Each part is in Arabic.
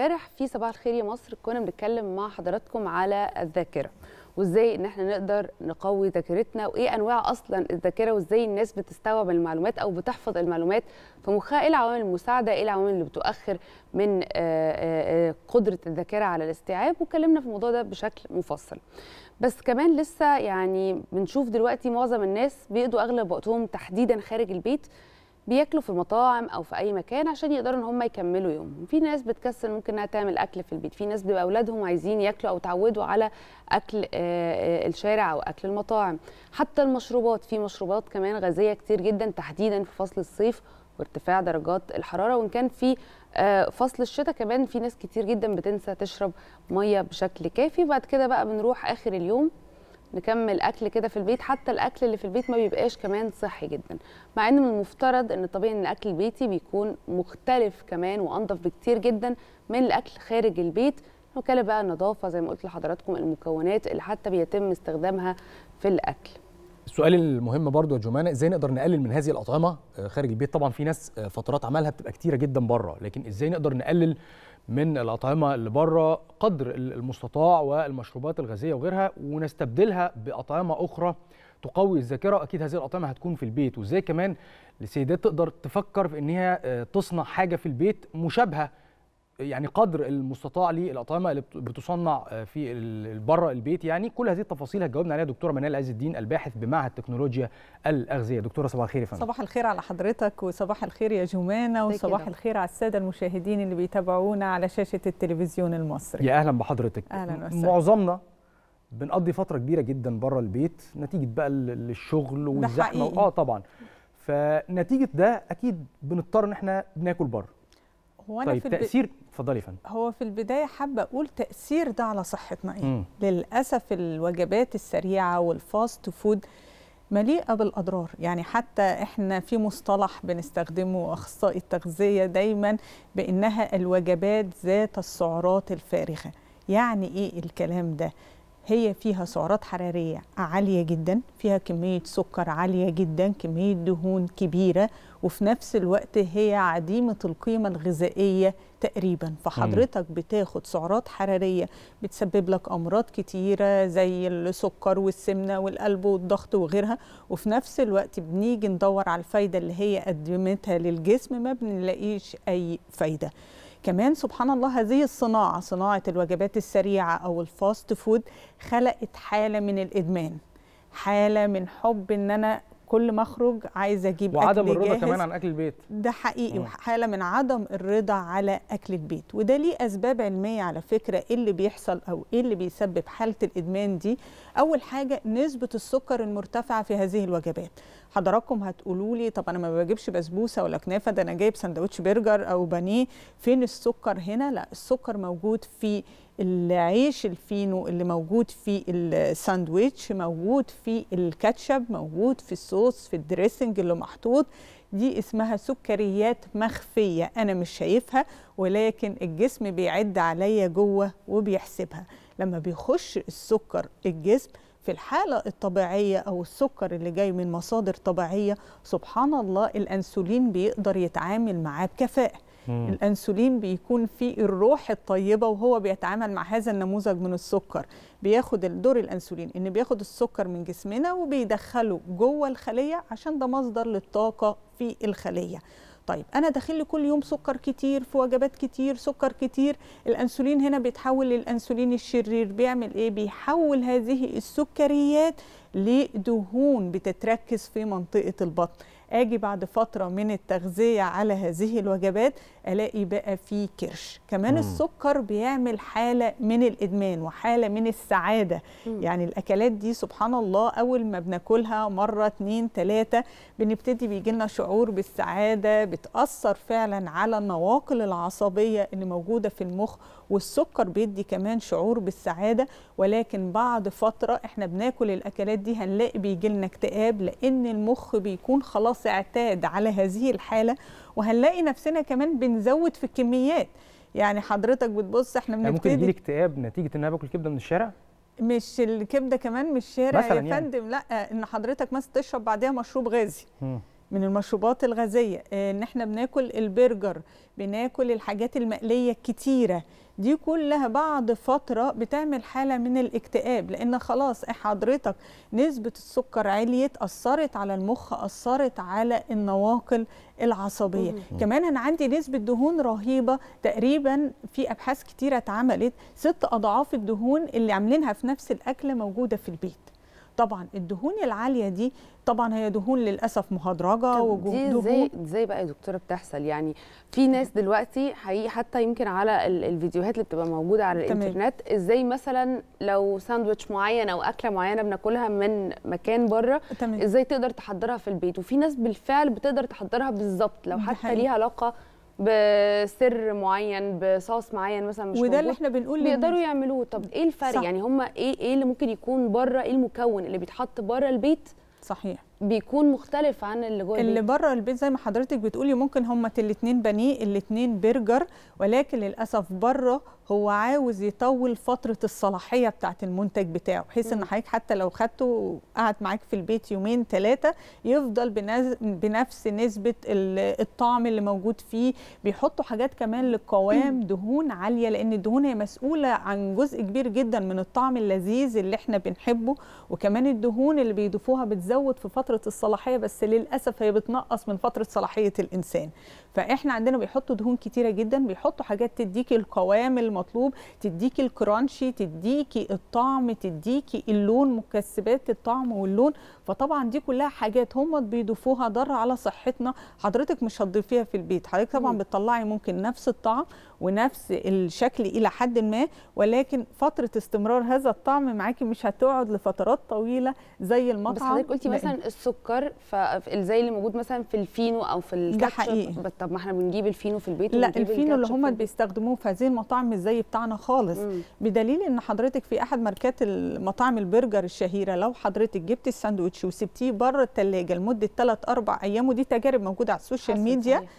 امبارح في صباح الخير يا مصر كنا بنتكلم مع حضراتكم على الذاكره وازاي ان احنا نقدر نقوي ذاكرتنا وايه انواع اصلا الذاكره وازاي الناس بتستوعب المعلومات او بتحفظ المعلومات في مخها ايه العوامل المساعده ايه العوامل اللي بتؤخر من آه، آه، آه، قدره الذاكره على الاستيعاب واتكلمنا في الموضوع ده بشكل مفصل بس كمان لسه يعني بنشوف دلوقتي معظم الناس بيقضوا اغلب وقتهم تحديدا خارج البيت بياكلوا في المطاعم او في اي مكان عشان يقدروا ان هم يكملوا يومهم في ناس بتكسل ممكن انها تعمل اكل في البيت في ناس بيبقى اولادهم عايزين ياكلوا او تعودوا على اكل آه، آه، الشارع او اكل المطاعم حتى المشروبات في مشروبات كمان غازيه كتير جدا تحديدا في فصل الصيف وارتفاع درجات الحراره وان كان في آه، فصل الشتاء كمان في ناس كتير جدا بتنسى تشرب ميه بشكل كافي وبعد كده بقى بنروح اخر اليوم نكمل اكل كده في البيت حتى الاكل اللي في البيت ما بيبقاش كمان صحي جدا مع ان من المفترض ان طبيعي ان الاكل البيتي بيكون مختلف كمان وانضف بكتير جدا من الاكل خارج البيت وكاله بقى النظافه زي ما قلت لحضراتكم المكونات اللي حتى بيتم استخدامها في الاكل السؤال المهم برضو يا جمانة ازاي نقدر نقلل من هذه الأطعمة آه، خارج البيت طبعا في ناس آه، فترات عملها بتبقى كتيرة جدا بره لكن ازاي نقدر نقلل من الأطعمة اللي بره قدر المستطاع والمشروبات الغازية وغيرها ونستبدلها بأطعمة أخرى تقوي الذاكرة أكيد هذه الأطعمة هتكون في البيت وازاي كمان السيدات تقدر تفكر في إنها آه، تصنع حاجة في البيت مشابهة يعني قدر المستطاع للاطعمه اللي بتصنع آه، في بره البيت يعني كل هذه التفاصيل هتجاوبنا عليها دكتوره منال عز الدين الباحث بمعهد تكنولوجيا الاغذيه دكتوره صباح الخير يا فندم صباح الخير على حضرتك وصباح الخير يا جمانه وصباح الخير على الساده المشاهدين اللي بيتابعونا على شاشه التلفزيون المصري يا اهلا بحضرتك اهلا وسهلا معظمنا بنقضي فتره كبيره جدا بره البيت نتيجه بقى الشغل والزحمه اه طبعا فنتيجه ده اكيد بنضطر ان احنا ناكل بره هو أنا طيب في تأثير اتفضلي الب... يا فندم هو في البداية حابة أقول تأثير ده على صحتنا إيه؟ للأسف الوجبات السريعة والفاست فود مليئة بالأضرار يعني حتى إحنا في مصطلح بنستخدمه أخصائي التغذية دايما بأنها الوجبات ذات السعرات الفارغة يعني إيه الكلام ده؟ هي فيها سعرات حرارية عالية جدا فيها كمية سكر عالية جدا كمية دهون كبيرة وفي نفس الوقت هي عديمة القيمة الغذائية تقريبا فحضرتك بتاخد سعرات حرارية بتسبب لك أمراض كتيرة زي السكر والسمنة والقلب والضغط وغيرها وفي نفس الوقت بنيجي ندور على الفايدة اللي هي قدمتها للجسم ما بنلاقيش أي فايدة كمان سبحان الله هذه الصناعة صناعة الوجبات السريعة أو الفاست فود خلقت حالة من الإدمان حالة من حب إن أنا كل ما اخرج عايزه اجيب وعدم الرضا جاهز. كمان عن اكل البيت ده حقيقي وحاله من عدم الرضا على اكل البيت وده ليه اسباب علميه على فكره ايه اللي بيحصل او ايه اللي بيسبب حاله الادمان دي اول حاجه نسبه السكر المرتفعه في هذه الوجبات حضراتكم هتقولوا لي طب انا ما بجيبش بسبوسه ولا كنافه ده انا جايب سندوتش برجر او بانيه فين السكر هنا لا السكر موجود في العيش الفينو اللي موجود في الساندويتش موجود في الكاتشب موجود في الصوص في الدريسنج اللي محطوط دي اسمها سكريات مخفية أنا مش شايفها ولكن الجسم بيعد عليا جوه وبيحسبها لما بيخش السكر الجسم في الحالة الطبيعية أو السكر اللي جاي من مصادر طبيعية سبحان الله الأنسولين بيقدر يتعامل معاه بكفاءة مم. الانسولين بيكون في الروح الطيبه وهو بيتعامل مع هذا النموذج من السكر بياخد الدور الانسولين ان بياخد السكر من جسمنا وبيدخله جوه الخليه عشان ده مصدر للطاقه في الخليه طيب انا داخل لي كل يوم سكر كتير في وجبات كتير سكر كتير الانسولين هنا بيتحول للانسولين الشرير بيعمل ايه بيحول هذه السكريات لدهون بتتركز في منطقه البطن اجي بعد فتره من التغذيه على هذه الوجبات الاقي بقى في كرش كمان مم. السكر بيعمل حاله من الادمان وحاله من السعاده مم. يعني الاكلات دي سبحان الله اول ما بناكلها مره اتنين تلاته بنبتدي بيجي لنا شعور بالسعاده بتاثر فعلا على النواقل العصبيه اللي موجوده في المخ والسكر بيدي كمان شعور بالسعاده ولكن بعد فتره احنا بناكل الاكلات دي هنلاقي بيجي لنا اكتئاب لان المخ بيكون خلاص اعتاد على هذه الحاله وهنلاقي نفسنا كمان بنزود في الكميات يعني حضرتك بتبص احنا بنبتدي يعني ممكن يجيلي اكتئاب نتيجه ان انا باكل كبده من الشارع مش الكبده كمان مش الشارع يا يعني. فندم لا ان حضرتك مثلا تشرب بعدها مشروب غازي م. من المشروبات الغازيه ان احنا بناكل البرجر بناكل الحاجات المقليه الكتيره دي كلها بعد فتره بتعمل حاله من الاكتئاب لان خلاص إيه، حضرتك نسبه السكر عليت اثرت على المخ اثرت على النواقل العصبيه كمان انا عندي نسبه دهون رهيبه تقريبا في ابحاث كتيره اتعملت ست اضعاف الدهون اللي عاملينها في نفس الاكله موجوده في البيت طبعا الدهون العاليه دي طبعا هي دهون للاسف مهدرجه ودهون ازاي ازاي بقى يا دكتوره بتحصل يعني في ناس دلوقتي حقيقي حتى يمكن على الفيديوهات اللي بتبقى موجوده على الانترنت تمام. ازاي مثلا لو ساندويتش معين او اكله معينه بناكلها من مكان بره ازاي تقدر تحضرها في البيت وفي ناس بالفعل بتقدر تحضرها بالظبط لو حتى ليها علاقه بسر معين بصوص معين مثلا مش وده اللي احنا بنقول بيقدروا يعملوه طب ايه الفرق صح. يعني هم ايه ايه اللي ممكن يكون بره ايه المكون اللي بيتحط بره البيت صحيح بيكون مختلف عن اللي جوه اللي بره البيت زي ما حضرتك بتقولي ممكن هما الاثنين بانيه الاثنين برجر ولكن للاسف بره هو عاوز يطول فتره الصلاحيه بتاعه المنتج بتاعه بحيث ان حضرتك حتى لو خدته وقعد معاك في البيت يومين ثلاثه يفضل بنفس نسبه الطعم اللي موجود فيه بيحطوا حاجات كمان للقوام دهون عاليه لان الدهون هي مسؤوله عن جزء كبير جدا من الطعم اللذيذ اللي احنا بنحبه وكمان الدهون اللي بيضيفوها بتزود في فترة فتره الصلاحيه بس للاسف هي بتنقص من فتره صلاحيه الانسان فاحنا عندنا بيحطوا دهون كتيره جدا بيحطوا حاجات تديكي القوام المطلوب تديكي الكرانشي تديكي الطعم تديكي اللون مكسبات الطعم واللون فطبعا دي كلها حاجات هم بيضيفوها ضر على صحتنا حضرتك مش هتضيفيها في البيت حضرتك طبعا بتطلعي ممكن نفس الطعم ونفس الشكل الى حد ما ولكن فتره استمرار هذا الطعم معاكي مش هتقعد لفترات طويله زي المطعم بس حضرتك قلتي مثلا السكر زي اللي موجود مثلا في الفينو او في الكاتشب طب ما احنا بنجيب الفينو في البيت لا الفينو اللي هم بيستخدموه في هذه المطاعم مش زي بتاعنا خالص مم. بدليل ان حضرتك في احد ماركات المطاعم البرجر الشهيره لو حضرتك جبت الساندوتش الساندوتش وسبتيه بره الثلاجه لمده 3 4 ايام ودي تجارب موجوده على السوشيال ميديا صحيح.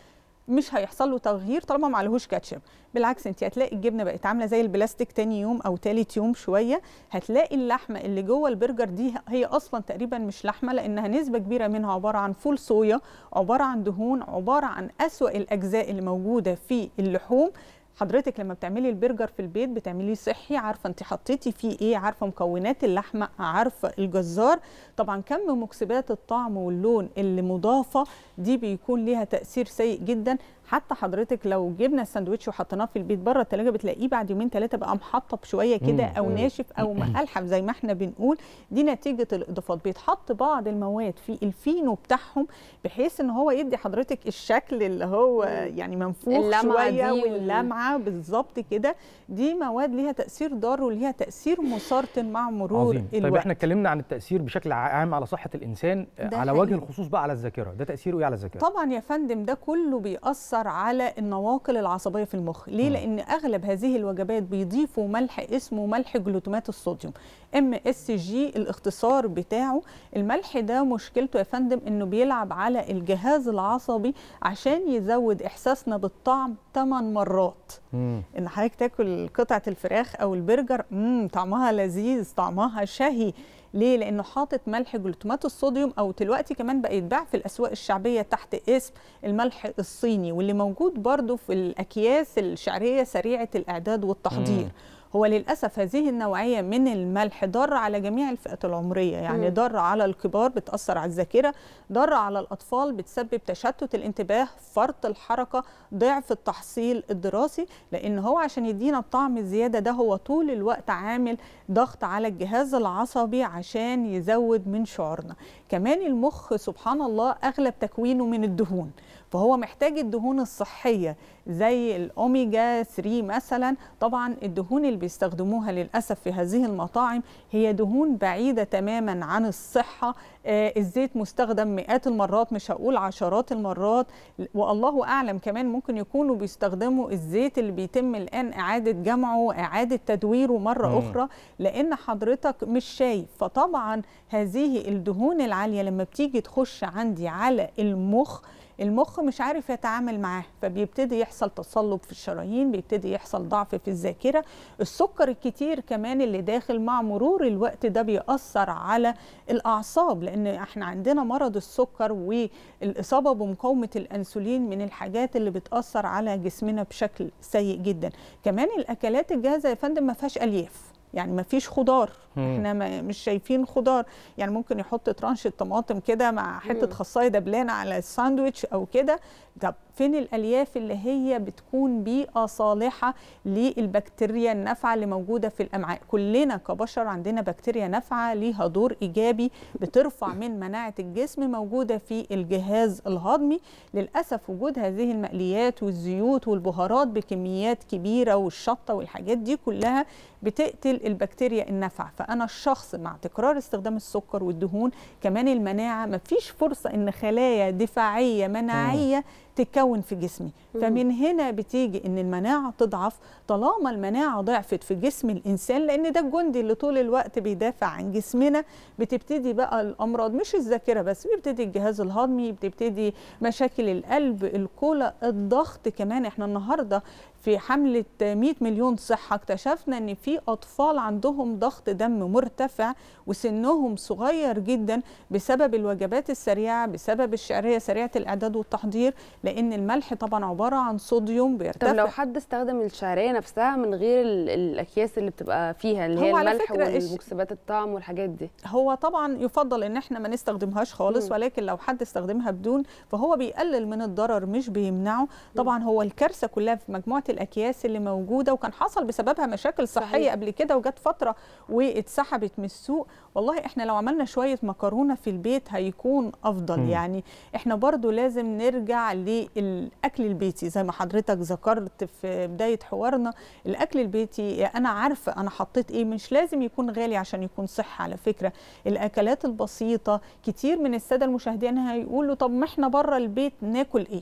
مش هيحصل له تغيير طالما ما عليهوش كاتشب بالعكس انت هتلاقي الجبنه بقت عامله زي البلاستيك تاني يوم او تالت يوم شويه هتلاقي اللحمه اللي جوه البرجر دي هي اصلا تقريبا مش لحمه لانها نسبه كبيره منها عباره عن فول صويا عباره عن دهون عباره عن اسوا الاجزاء اللي موجوده في اللحوم حضرتك لما بتعملي البرجر في البيت بتعمليه صحي عارفه انت حطيتي فيه ايه عارفه مكونات اللحمه عارفه الجزار طبعا كم مكسبات الطعم واللون اللي مضافه دي بيكون ليها تاثير سيء جدا حتى حضرتك لو جبنا الساندوتش وحطيناه في البيت بره التلاجه بتلاقيه بعد يومين ثلاثه بقى محطب شويه كده او ناشف او مقلحف زي ما احنا بنقول دي نتيجه الاضافات بيتحط بعض المواد في الفينو بتاعهم بحيث ان هو يدي حضرتك الشكل اللي هو يعني منفوخ شويه واللمعه بالظبط كده دي مواد ليها تاثير ضار وليها تاثير مسرطن مع مرور عظيم. طيب، الوقت طيب احنا اتكلمنا عن التاثير بشكل عام على صحه الانسان على حقيقي. وجه الخصوص بقى على الذاكره ده تاثيره ايه على الذاكره طبعا يا فندم ده كله بيأثر بتأثر على النواقل العصبية في المخ ليه؟ م. لأن أغلب هذه الوجبات بيضيفوا ملح اسمه ملح جلوتامات الصوديوم ام اس جي الاختصار بتاعه الملح ده مشكلته يا فندم انه بيلعب على الجهاز العصبي عشان يزود احساسنا بالطعم 8 مرات مم. ان حضرتك تاكل قطعه الفراخ او البرجر امم طعمها لذيذ طعمها شهي ليه لانه حاطط ملح جلوتامات الصوديوم او دلوقتي كمان بقى يتباع في الاسواق الشعبيه تحت اسم الملح الصيني واللي موجود برده في الاكياس الشعريه سريعه الاعداد والتحضير مم. هو للاسف هذه النوعيه من الملح ضاره على جميع الفئات العمريه يعني ضاره على الكبار بتاثر على الذاكره ضاره على الاطفال بتسبب تشتت الانتباه فرط الحركه ضعف التحصيل الدراسي لان هو عشان يدينا الطعم الزياده ده هو طول الوقت عامل ضغط على الجهاز العصبي عشان يزود من شعورنا كمان المخ سبحان الله اغلب تكوينه من الدهون فهو محتاج الدهون الصحيه زي الاوميجا 3 مثلا طبعا الدهون اللي بيستخدموها للاسف في هذه المطاعم هي دهون بعيده تماما عن الصحه آه الزيت مستخدم مئات المرات مش هقول عشرات المرات والله اعلم كمان ممكن يكونوا بيستخدموا الزيت اللي بيتم الان اعاده جمعه واعاده تدويره مره مم. اخرى لان حضرتك مش شايف فطبعا هذه الدهون العاليه لما بتيجي تخش عندي على المخ المخ مش عارف يتعامل معاه فبيبتدي يحصل تصلب في الشرايين بيبتدي يحصل ضعف في الذاكره السكر الكتير كمان اللي داخل مع مرور الوقت ده بيأثر على الاعصاب لان احنا عندنا مرض السكر والاصابه بمقاومه الانسولين من الحاجات اللي بتأثر على جسمنا بشكل سيء جدا كمان الاكلات الجاهزه يا فندم ما فيهاش الياف يعني ما فيش خضار احنا ما مش شايفين خضار يعني ممكن يحط ترانش الطماطم كده مع حته خصايه دبلانه على الساندوتش او كده طب فين الالياف اللي هي بتكون بيئه صالحه للبكتيريا النافعه اللي موجوده في الامعاء كلنا كبشر عندنا بكتيريا نافعه ليها دور ايجابي بترفع من مناعه الجسم موجوده في الجهاز الهضمي للاسف وجود هذه المقليات والزيوت والبهارات بكميات كبيره والشطه والحاجات دي كلها بتقتل البكتيريا النافعه فانا الشخص مع تكرار استخدام السكر والدهون كمان المناعه مفيش فرصه ان خلايا دفاعيه مناعيه تتكون في جسمي فمن هنا بتيجي ان المناعه تضعف طالما المناعه ضعفت في جسم الانسان لان ده الجندي اللي طول الوقت بيدافع عن جسمنا بتبتدي بقى الامراض مش الذاكره بس بيبتدي الجهاز الهضمي بتبتدي مشاكل القلب الكلى الضغط كمان احنا النهارده في حملة 100 مليون صحة اكتشفنا أن في أطفال عندهم ضغط دم مرتفع وسنهم صغير جدا بسبب الوجبات السريعة بسبب الشعرية سريعة الإعداد والتحضير لأن الملح طبعا عبارة عن صوديوم بيرتفع طب لو حد استخدم الشعرية نفسها من غير الأكياس اللي بتبقى فيها اللي هي الملح والمكسبات الطعم والحاجات دي هو طبعا يفضل أن احنا ما نستخدمهاش خالص م. ولكن لو حد استخدمها بدون فهو بيقلل من الضرر مش بيمنعه طبعا هو الكارثة كلها في مجموعة الاكياس اللي موجوده وكان حصل بسببها مشاكل صحيه صحيح. قبل كده وجت فتره واتسحبت من السوق والله احنا لو عملنا شويه مكرونه في البيت هيكون افضل م. يعني احنا برضو لازم نرجع للاكل البيتي زي ما حضرتك ذكرت في بدايه حوارنا الاكل البيتي انا عارفه انا حطيت ايه مش لازم يكون غالي عشان يكون صحي على فكره الاكلات البسيطه كتير من الساده المشاهدين هيقولوا طب ما احنا بره البيت ناكل ايه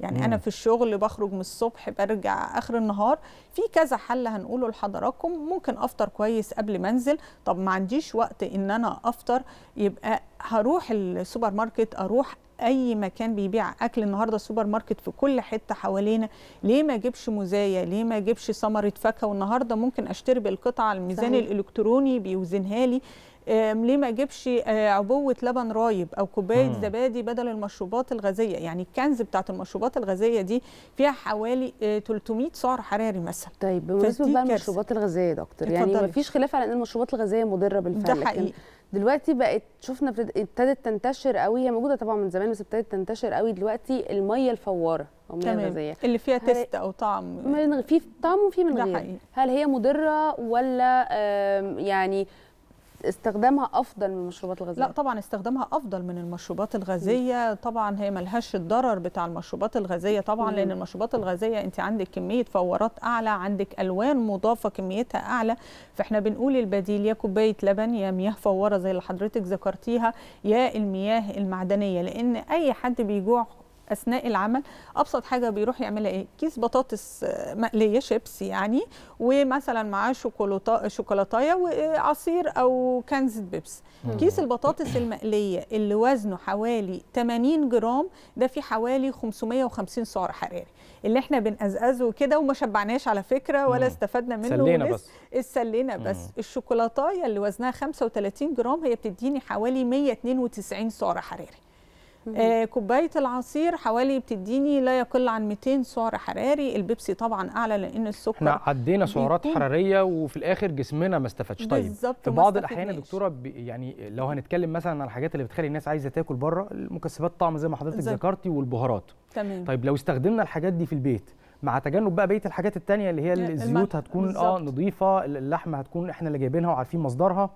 يعني مم. انا في الشغل بخرج من الصبح برجع اخر النهار في كذا حل هنقوله لحضراتكم ممكن افطر كويس قبل ما انزل طب ما عنديش وقت ان انا افطر يبقى هروح السوبر ماركت اروح اي مكان بيبيع اكل النهارده السوبر ماركت في كل حته حوالينا ليه ما اجيبش مزايا ليه ما اجيبش ثمره فاكهه والنهارده ممكن اشتري بالقطعه الميزان صحيح. الالكتروني بيوزنها لي ليه ما اجيبش آه، عبوه لبن رايب او كوبايه زبادي بدل المشروبات الغازيه يعني الكنز بتاعت المشروبات الغازيه دي فيها حوالي 300 آه، سعر حراري مثلا طيب بالنسبه بقى المشروبات الغازيه يا دكتور يعني ما فيش خلاف على ان المشروبات الغازيه مضره بالفعل ده حقيقي. دلوقتي بقت شفنا ابتدت تنتشر قوي هي موجوده طبعا من زمان بس ابتدت تنتشر قوي دلوقتي الميه الفواره او الميه الغازيه اللي فيها تيست او طعم من في طعم وفي من غير هل هي مضره ولا يعني استخدامها افضل من المشروبات الغازيه لا طبعا استخدامها افضل من المشروبات الغازيه طبعا هي ملهاش الضرر بتاع المشروبات الغازيه طبعا لان المشروبات الغازيه انت عندك كميه فورات اعلى عندك الوان مضافه كميتها اعلى فاحنا بنقول البديل يا كوبايه لبن يا مياه فوره زي اللي حضرتك ذكرتيها يا المياه المعدنيه لان اي حد بيجوع اثناء العمل ابسط حاجه بيروح يعملها ايه كيس بطاطس آه، مقليه شيبس يعني ومثلا معاه شوكولاته شوكولاتايه وعصير او كنزه بيبس كيس البطاطس المقليه اللي وزنه حوالي 80 جرام ده فيه حوالي 550 سعر حراري اللي احنا بنقزقزه كده وما شبعناش على فكره ولا استفدنا منه سلينا بس السلينا بس الشوكولاتايه اللي وزنها 35 جرام هي بتديني حوالي 192 سعر حراري آه كوبايه العصير حوالي بتديني لا يقل عن 200 سعر حراري البيبسي طبعا اعلى لان السكر احنا عدينا سعرات حراريه وفي الاخر جسمنا ما استفادش طيب بالظبط في بعض الاحيان يا دكتوره يعني لو هنتكلم مثلا على الحاجات اللي بتخلي الناس عايزه تاكل بره المكسبات طعم زي ما حضرتك ذكرتي والبهارات تمام طيب لو استخدمنا الحاجات دي في البيت مع تجنب بقى بقيه الحاجات الثانيه اللي هي الزيوت هتكون بالزبط. اه نظيفه اللحمه هتكون احنا اللي جايبينها وعارفين مصدرها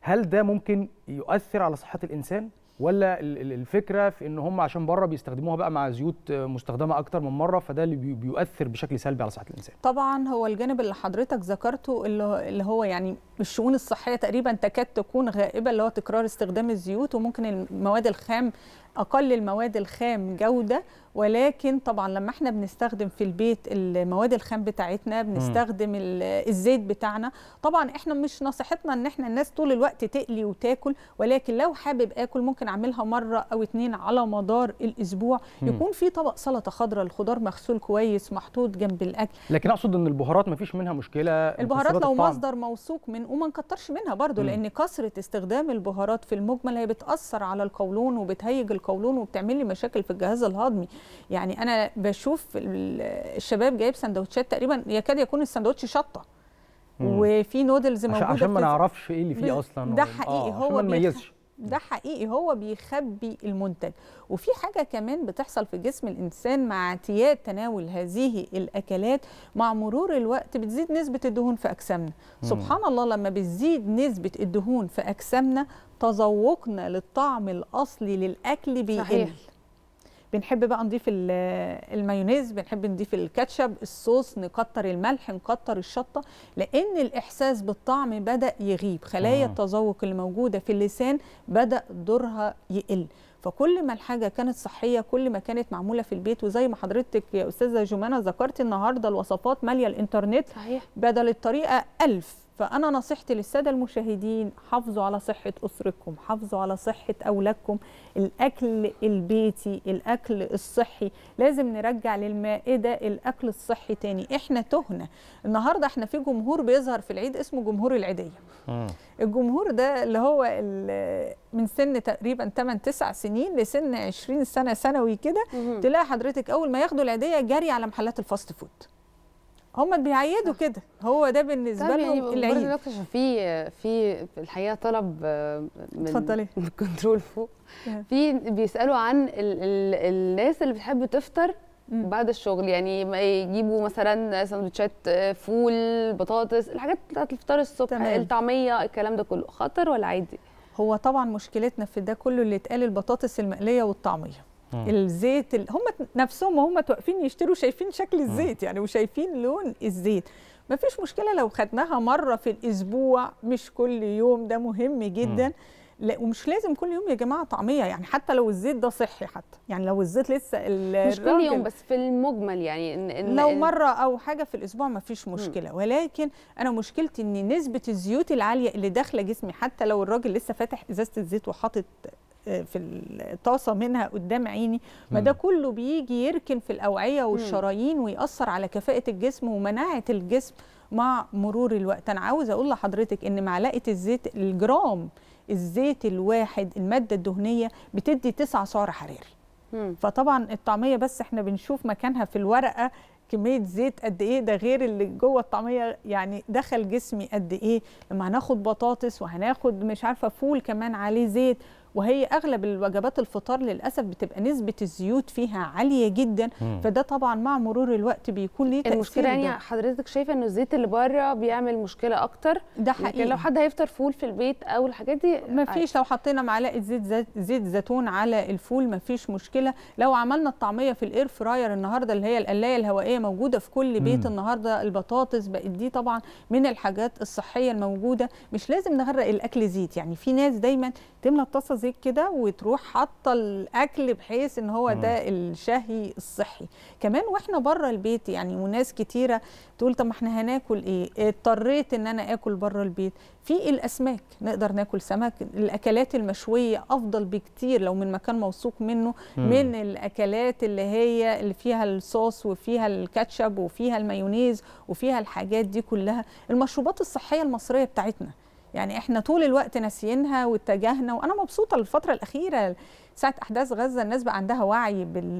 هل ده ممكن يؤثر على صحه الانسان ولا الفكره في ان هم عشان بره بيستخدموها بقى مع زيوت مستخدمه اكتر من مره فده اللي بيؤثر بشكل سلبي على صحه الانسان طبعا هو الجانب اللي حضرتك ذكرته اللي هو يعني الشؤون الصحيه تقريبا تكاد تكون غائبه اللي هو تكرار استخدام الزيوت وممكن المواد الخام اقل المواد الخام جوده ولكن طبعا لما احنا بنستخدم في البيت المواد الخام بتاعتنا بنستخدم الزيت بتاعنا طبعا احنا مش نصيحتنا ان احنا الناس طول الوقت تقلي وتاكل ولكن لو حابب اكل ممكن اعملها مره او اتنين على مدار الاسبوع يكون في طبق سلطه خضراء الخضار مغسول كويس محطوط جنب الاكل لكن اقصد ان البهارات ما فيش منها مشكله البهارات لو الطعم. مصدر موثوق من وما نكترش منها برضو مم. لان كثره استخدام البهارات في المجمل هي بتاثر على القولون وبتهيج القولون وبتعمل لي مشاكل في الجهاز الهضمي يعني انا بشوف الشباب جايب سندوتشات تقريبا يكاد يكون السندوتش شطه وفي نودلز موجوده عشان ما نعرفش ايه اللي فيه اصلا ده حقيقي آه هو ما ده حقيقي هو بيخبي المنتج وفي حاجة كمان بتحصل في جسم الإنسان مع اعتياد تناول هذه الأكلات مع مرور الوقت بتزيد نسبة الدهون في أجسامنا سبحان الله لما بتزيد نسبة الدهون في أجسامنا تذوقنا للطعم الأصلي للأكل بيقل بنحب بقى نضيف المايونيز بنحب نضيف الكاتشب الصوص نكتر الملح نكتر الشطه لان الاحساس بالطعم بدا يغيب خلايا آه. التذوق اللي موجوده في اللسان بدا دورها يقل فكل ما الحاجه كانت صحيه كل ما كانت معموله في البيت وزي ما حضرتك يا استاذه جمانه ذكرت النهارده الوصفات ماليه الانترنت صحيح. بدل الطريقه ألف فأنا نصيحتي للسادة المشاهدين حافظوا على صحة أسرتكم حافظوا على صحة أولادكم الأكل البيتي الأكل الصحي لازم نرجع للمائدة الأكل الصحي تاني إحنا تهنا النهاردة إحنا في جمهور بيظهر في العيد اسمه جمهور العيدية الجمهور ده اللي هو من سن تقريبا 8 9 سنين لسن 20 سنة ثانوي كده تلاقي حضرتك أول ما ياخدوا العيدية جري على محلات الفاست فود هم بيعيدوا كده هو ده بالنسبه طيب، يعني لهم يعني العيد برضه في في الحقيقه طلب آه، من اتفضلي من كنترول نعم. فوق في بيسالوا عن ال ال الناس اللي بتحب تفطر بعد الشغل يعني ما يجيبوا مثلا سندوتشات فول بطاطس الحاجات بتاعت الفطار الصبح تمام. الطعميه الكلام ده كله خطر ولا عادي هو طبعا مشكلتنا في ده كله اللي اتقال البطاطس المقليه والطعميه مم. الزيت ال... هم نفسهم وهم واقفين يشتروا شايفين شكل الزيت مم. يعني وشايفين لون الزيت ما فيش مشكله لو خدناها مره في الاسبوع مش كل يوم ده مهم جدا لا ومش لازم كل يوم يا جماعه طعميه يعني حتى لو الزيت ده صحي حتى يعني لو الزيت لسه مش كل يوم بس في المجمل يعني إن إن لو مره او حاجه في الاسبوع ما فيش مشكله ولكن انا مشكلتي ان نسبه الزيوت العاليه اللي داخله جسمي حتى لو الراجل لسه فاتح ازازه الزيت وحاطط آه، في الطاسه منها قدام عيني ما ده كله بيجي يركن في الاوعيه والشرايين ويأثر على كفاءه الجسم ومناعه الجسم مع مرور الوقت انا عاوز اقول لحضرتك ان معلقه الزيت الجرام الزيت الواحد الماده الدهنيه بتدي تسع سعر حراري فطبعا الطعميه بس احنا بنشوف مكانها في الورقه كميه زيت قد ايه ده غير اللي جوه الطعميه يعني دخل جسمي قد ايه لما هناخد بطاطس وهناخد مش عارفه فول كمان عليه زيت وهي اغلب الوجبات الفطار للاسف بتبقى نسبه الزيوت فيها عاليه جدا مم. فده طبعا مع مرور الوقت بيكون ليه تاثير المشكله يعني حضرتك شايفه ان الزيت اللي بره بيعمل مشكله اكتر ده يعني حقيقي لكن لو حد هيفطر فول في البيت او الحاجات دي مفيش لو حطينا معلقه زيت زيت, زيت زيتون على الفول مفيش مشكله لو عملنا الطعميه في الاير فراير النهارده اللي هي القلايه الهوائيه موجوده في كل بيت مم. النهارده البطاطس بقت دي طبعا من الحاجات الصحيه الموجوده مش لازم نغرق الاكل زيت يعني في ناس دايما تملى الطاسه زيت كده وتروح حاطه الاكل بحيث ان هو ده الشهي الصحي كمان واحنا بره البيت يعني وناس كتيره تقول طب ما احنا هناكل ايه اضطريت ان انا اكل بره البيت في الاسماك نقدر ناكل سمك الاكلات المشويه افضل بكتير لو من مكان موثوق منه مم. من الاكلات اللي هي اللي فيها الصوص وفيها الكاتشب وفيها المايونيز وفيها الحاجات دي كلها المشروبات الصحيه المصريه بتاعتنا يعني احنا طول الوقت ناسيينها واتجاهنا وانا مبسوطه الفتره الاخيره ساعه احداث غزه الناس بقى عندها وعي بال,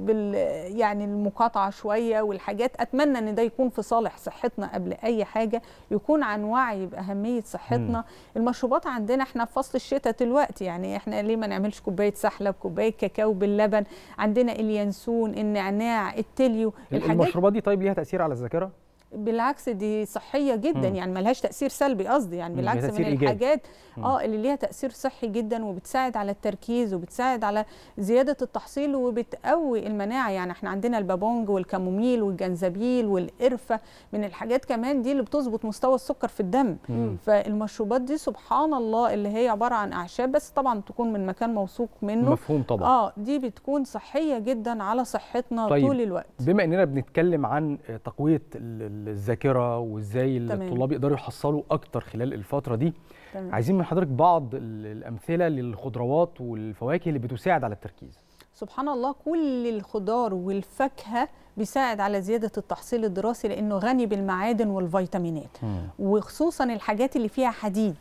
بال يعني المقاطعه شويه والحاجات اتمنى ان ده يكون في صالح صحتنا قبل اي حاجه يكون عن وعي باهميه صحتنا م. المشروبات عندنا احنا في فصل الشتاء دلوقتي يعني احنا ليه ما نعملش كوبايه سحلب كوبايه كاكاو باللبن عندنا اليانسون النعناع التليو الحاجات المشروبات دي طيب ليها تاثير على الذاكره بالعكس دي صحيه جدا مم. يعني ملهاش تاثير سلبي قصدي يعني بالعكس من الحاجات مم. اه اللي ليها تاثير صحي جدا وبتساعد على التركيز وبتساعد على زياده التحصيل وبتقوي المناعه يعني احنا عندنا البابونج والكاموميل والجنزبيل والقرفه من الحاجات كمان دي اللي بتظبط مستوى السكر في الدم مم. فالمشروبات دي سبحان الله اللي هي عباره عن اعشاب بس طبعا تكون من مكان موثوق منه مفهوم طبعا اه دي بتكون صحيه جدا على صحتنا طيب. طول الوقت بما اننا بنتكلم عن تقويه ال الذاكره وازاي الطلاب يقدروا يحصلوا اكتر خلال الفتره دي تمام. عايزين من حضرتك بعض الامثله للخضروات والفواكه اللي بتساعد على التركيز سبحان الله كل الخضار والفاكهه بيساعد على زياده التحصيل الدراسي لانه غني بالمعادن والفيتامينات م. وخصوصا الحاجات اللي فيها حديد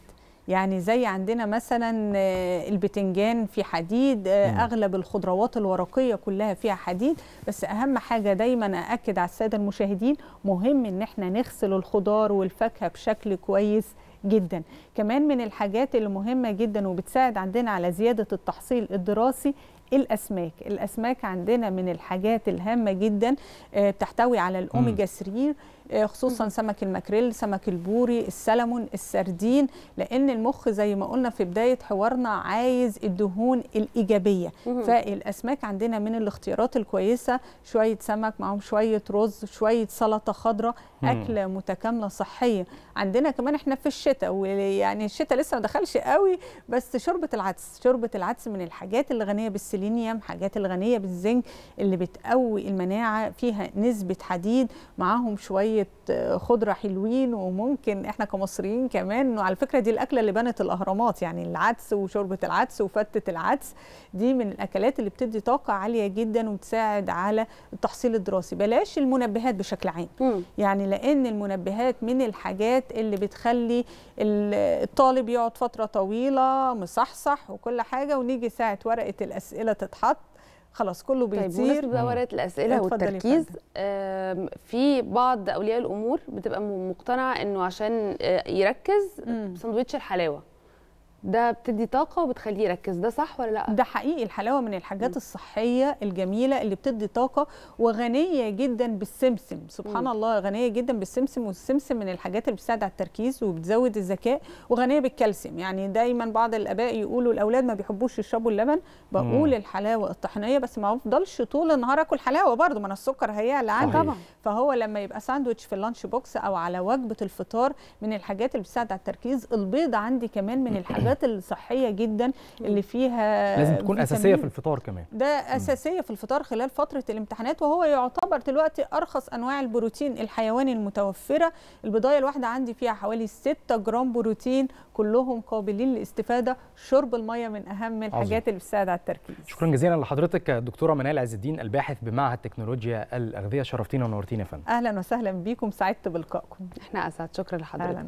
يعني زي عندنا مثلا آه، البتنجان في حديد آه، اغلب الخضروات الورقيه كلها فيها حديد بس اهم حاجه دايما ااكد على الساده المشاهدين مهم ان احنا نغسل الخضار والفاكهه بشكل كويس جدا كمان من الحاجات المهمه جدا وبتساعد عندنا على زياده التحصيل الدراسي الاسماك الاسماك عندنا من الحاجات الهامه جدا آه، بتحتوي على الاوميجا 3 آه، خصوصا سمك الماكريل سمك البوري السلمون السردين لان المخ زي ما قلنا في بدايه حوارنا عايز الدهون الايجابيه فالاسماك عندنا من الاختيارات الكويسه شويه سمك معاهم شويه رز شويه سلطه خضراء اكله متكامله صحيه عندنا كمان احنا في الشتاء ويعني الشتاء لسه ما دخلش قوي بس شوربه العدس شوربه العدس من الحاجات الغنيه بالسيلينيوم حاجات الغنيه بالزنك اللي بتقوي المناعه فيها نسبه حديد معاهم شويه شويه آه، خضره حلوين وممكن احنا كمصريين كمان انه على فكره دي الاكله اللي بنت الاهرامات يعني العدس وشوربه العدس وفته العدس دي من الاكلات اللي بتدي طاقه عاليه جدا وبتساعد على التحصيل الدراسي بلاش المنبهات بشكل عام م. يعني لان المنبهات من الحاجات اللي بتخلي الطالب يقعد فتره طويله مصحصح وكل حاجه ونيجي ساعه ورقه الاسئله تتحط خلاص كله طيب، بيطير طيب دورات الاسئله والتركيز في بعض اولياء الامور بتبقى مقتنعه انه عشان آه، يركز سندوتش الحلاوه ده بتدي طاقه وبتخليه يركز ده صح ولا لا ده حقيقي الحلاوه من الحاجات م. الصحيه الجميله اللي بتدي طاقه وغنيه جدا بالسمسم سبحان م. الله غنيه جدا بالسمسم والسمسم من الحاجات اللي بتساعد على التركيز وبتزود الذكاء وغنيه بالكالسيوم يعني دايما بعض الاباء يقولوا الاولاد ما بيحبوش يشربوا اللبن بقول م. الحلاوه الطحينيه بس ما افضلش طول النهار اكل حلاوه برده ما انا السكر هيعلى عندي طبعا فهو لما يبقى ساندوتش في اللانش بوكس او على وجبه الفطار من الحاجات اللي بتساعد على التركيز البيض عندي كمان من الحاجات الحاجات الصحيه جدا اللي فيها لازم تكون اساسيه في الفطار كمان ده اساسيه في الفطار خلال فتره الامتحانات وهو يعتبر دلوقتي ارخص انواع البروتين الحيواني المتوفره البضايه الواحده عندي فيها حوالي 6 جرام بروتين كلهم قابلين للاستفاده شرب الميه من اهم الحاجات عزيز. اللي بتساعد على التركيز شكرا جزيلا لحضرتك دكتوره منال عز الدين الباحث بمعهد تكنولوجيا الاغذيه شرفتينا ونورتينا يا فندم اهلا وسهلا بيكم سعدت بلقائكم احنا اسعد شكرا لحضرتك أهلاً.